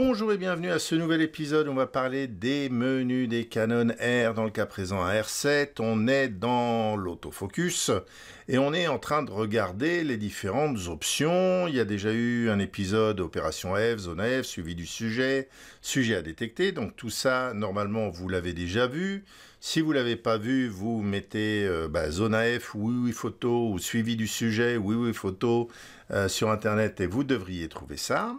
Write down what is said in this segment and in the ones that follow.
Bonjour et bienvenue à ce nouvel épisode. On va parler des menus des Canon R, dans le cas présent un R7. On est dans l'autofocus et on est en train de regarder les différentes options. Il y a déjà eu un épisode opération F, zone AF, suivi du sujet, sujet à détecter. Donc tout ça, normalement, vous l'avez déjà vu. Si vous ne l'avez pas vu, vous mettez euh, bah, Zone oui oui photo, ou suivi du sujet, oui oui photo euh, sur Internet, et vous devriez trouver ça.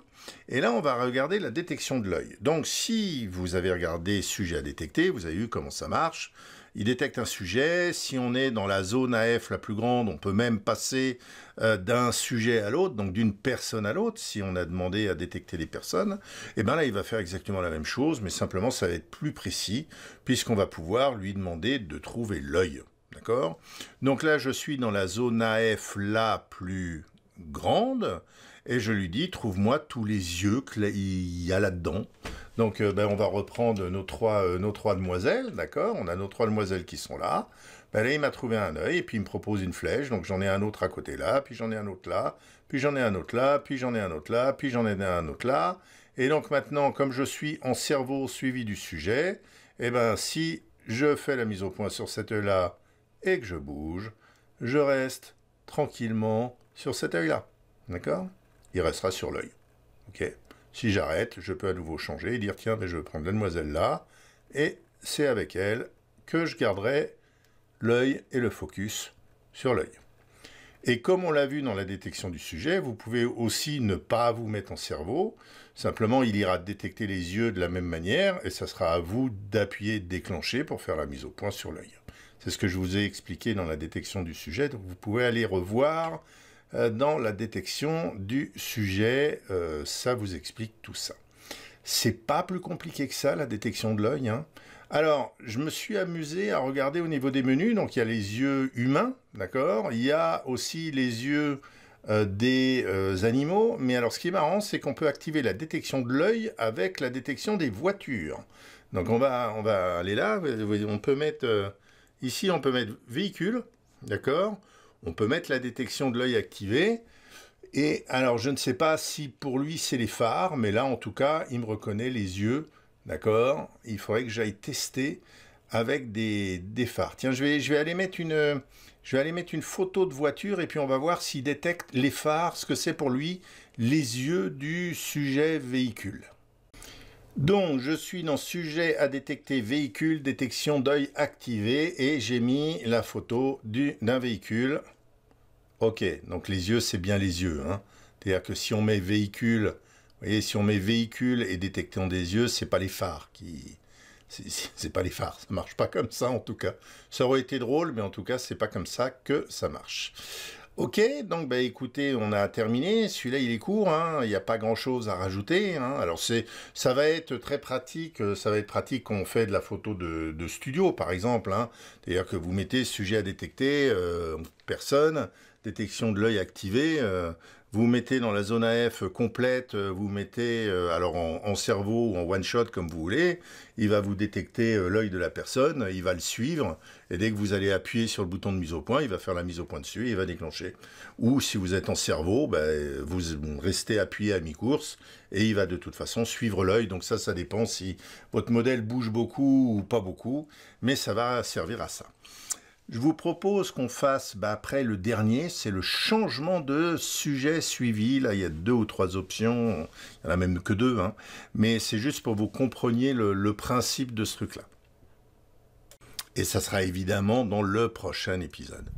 Et là, on va regarder la détection de l'œil. Donc, si vous avez regardé sujet à détecter, vous avez vu comment ça marche il détecte un sujet. Si on est dans la zone AF la plus grande, on peut même passer euh, d'un sujet à l'autre, donc d'une personne à l'autre, si on a demandé à détecter des personnes. Et eh bien là, il va faire exactement la même chose, mais simplement ça va être plus précis, puisqu'on va pouvoir lui demander de trouver l'œil. D'accord Donc là, je suis dans la zone AF la plus grande, et je lui dis, trouve-moi tous les yeux qu'il y a là-dedans. Donc euh, ben, on va reprendre nos trois, euh, nos trois demoiselles, d'accord On a nos trois demoiselles qui sont là. Ben, là, il m'a trouvé un œil, et puis il me propose une flèche, donc j'en ai un autre à côté là, puis j'en ai un autre là, puis j'en ai un autre là, puis j'en ai un autre là, puis j'en ai un autre là. Et donc maintenant, comme je suis en cerveau suivi du sujet, eh ben si je fais la mise au point sur cet œil-là et que je bouge, je reste tranquillement sur cet œil-là. D'accord Il restera sur l'œil. OK si j'arrête, je peux à nouveau changer et dire tiens, mais je vais prendre la demoiselle là, et c'est avec elle que je garderai l'œil et le focus sur l'œil. Et comme on l'a vu dans la détection du sujet, vous pouvez aussi ne pas vous mettre en cerveau. Simplement, il ira détecter les yeux de la même manière et ça sera à vous d'appuyer, déclencher pour faire la mise au point sur l'œil. C'est ce que je vous ai expliqué dans la détection du sujet. vous pouvez aller revoir euh, dans la détection du sujet. Euh, ça vous explique tout ça. C'est pas plus compliqué que ça, la détection de l'œil. Hein. Alors, je me suis amusé à regarder au niveau des menus. Donc, il y a les yeux humains, d'accord Il y a aussi les yeux euh, des animaux. Mais alors, ce qui est marrant, c'est qu'on peut activer la détection de l'œil avec la détection des voitures. Donc, on va, on va aller là. On peut mettre... ici, on peut mettre véhicule, d'accord on peut mettre la détection de l'œil activée. Et alors, je ne sais pas si pour lui c'est les phares, mais là en tout cas, il me reconnaît les yeux. D'accord Il faudrait que j'aille tester avec des, des, phares. Tiens, je vais, je, vais aller mettre une, je vais aller mettre une photo de voiture et puis on va voir s'il détecte les phares, ce que c'est pour lui, les yeux du sujet véhicule. Donc, je suis dans sujet à détecter véhicule, détection d'œil activé et j'ai mis la photo d'un véhicule. Ok, donc les yeux, c'est bien les yeux. Hein. C'est-à-dire que si on met véhicule, si on met véhicule et détection des yeux, c'est pas les phares qui... C'est pas les phares, ça marche pas comme ça en tout cas. Ça aurait été drôle, mais en tout cas, c'est pas comme ça que ça marche. Ok, donc ben, écoutez, on a terminé. Celui-là, il est court, hein. il n'y a pas grand-chose à rajouter. Hein. Alors, c'est, ça va être très pratique. Euh, ça va être pratique quand on fait de la photo de, studio, par exemple. Hein. C'est-à-dire que vous mettez sujet à détecter, euh, personne, détection de l'œil activé, euh, vous mettez dans la zone AF complète, euh, vous mettez euh, alors en, cerveau ou en one shot comme vous voulez, il va vous détecter euh, l'œil de la personne, il va le suivre, et dès que vous allez appuyer sur le bouton de mise au point, il va faire la mise au point dessus, et il va déclencher. Ou si vous êtes en cerveau, ben, vous restez appuyé à mi-course, et il va de toute façon suivre l'œil. Donc ça, ça dépend si votre modèle bouge beaucoup ou pas beaucoup, mais ça va servir à ça. Je vous propose qu'on fasse, bah, après le dernier, c'est le changement de sujet suivi. Là, il y a deux ou trois options, il n'y en a même que deux, hein. mais c'est juste pour vous compreniez le principe de ce truc-là. Et ça sera évidemment dans le prochain épisode.